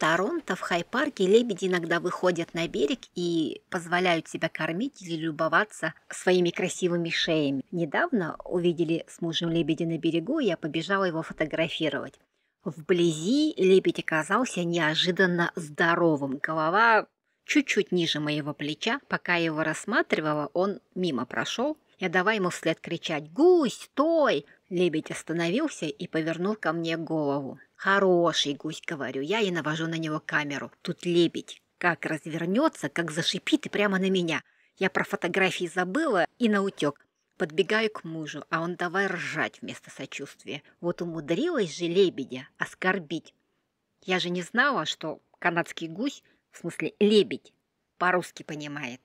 Торонто в Хай-парке лебеди иногда выходят на берег и позволяют себя кормить или любоваться своими красивыми шеями. Недавно увидели с мужем лебеди на берегу, и я побежала его фотографировать. Вблизи лебедь оказался неожиданно здоровым. Голова чуть-чуть ниже моего плеча. Пока я его рассматривала, он мимо прошел. Я давай ему вслед кричать «Гусь, стой!» Лебедь остановился и повернул ко мне голову. «Хороший гусь, — говорю я, и навожу на него камеру. Тут лебедь. Как развернется, как зашипит и прямо на меня. Я про фотографии забыла и наутек. Подбегаю к мужу, а он давай ржать вместо сочувствия. Вот умудрилась же лебедя оскорбить. Я же не знала, что канадский гусь, в смысле лебедь, по-русски понимает.